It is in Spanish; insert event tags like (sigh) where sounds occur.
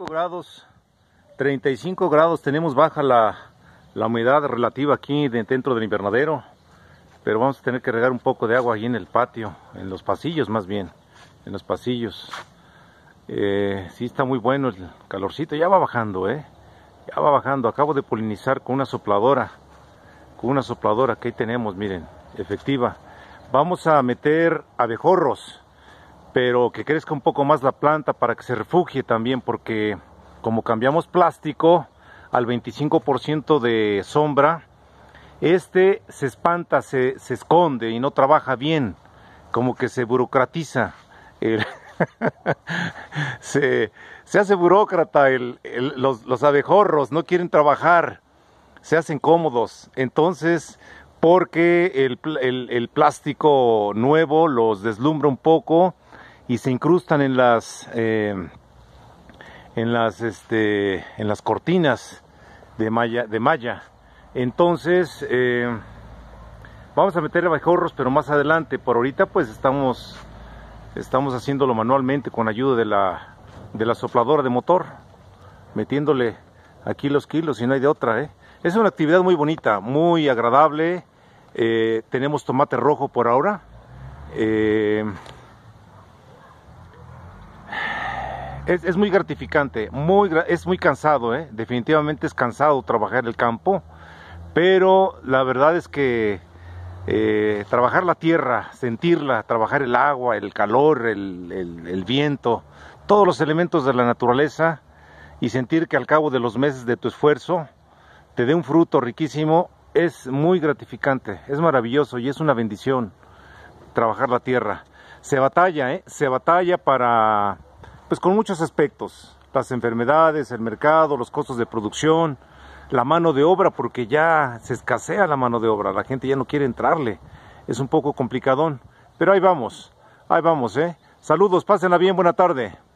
grados, 35 grados, tenemos baja la, humedad relativa aquí dentro del invernadero, pero vamos a tener que regar un poco de agua allí en el patio, en los pasillos más bien, en los pasillos. si eh, sí está muy bueno el calorcito, ya va bajando, eh, ya va bajando, acabo de polinizar con una sopladora, con una sopladora que ahí tenemos, miren, efectiva. Vamos a meter abejorros, pero que crezca un poco más la planta para que se refugie también porque como cambiamos plástico al 25% de sombra, este se espanta, se, esconde y no trabaja bien, como que se burocratiza. (laughs) se, hace burócrata, los, los abejorros no quieren trabajar, se hacen cómodos. Entonces, porque el, plástico nuevo los deslumbra un poco y se incrustan en las eh, en las este en las cortinas de malla de malla entonces eh, vamos a meterle bajorros pero más adelante por ahorita pues estamos estamos haciéndolo manualmente con ayuda de la de la sopladora de motor metiéndole aquí los kilos y no hay de otra ¿eh? es una actividad muy bonita muy agradable tenemos tomate rojo por ahora Es, muy gratificante, muy, es muy cansado, ¿eh? definitivamente es cansado trabajar el campo, pero la verdad es que eh, trabajar la tierra, sentirla, trabajar el agua, el calor, el, viento, todos los elementos de la naturaleza y sentir que al cabo de los meses de tu esfuerzo te dé un fruto riquísimo es muy gratificante, es maravilloso y es una bendición trabajar la tierra. Se batalla, ¿eh? se batalla para pues con muchos aspectos, las enfermedades, el mercado, los costos de producción, la mano de obra, porque ya se escasea la mano de obra, la gente ya no quiere entrarle, es un poco complicadón, pero ahí vamos, ahí vamos, ¿eh? Saludos, pásenla bien, buena tarde.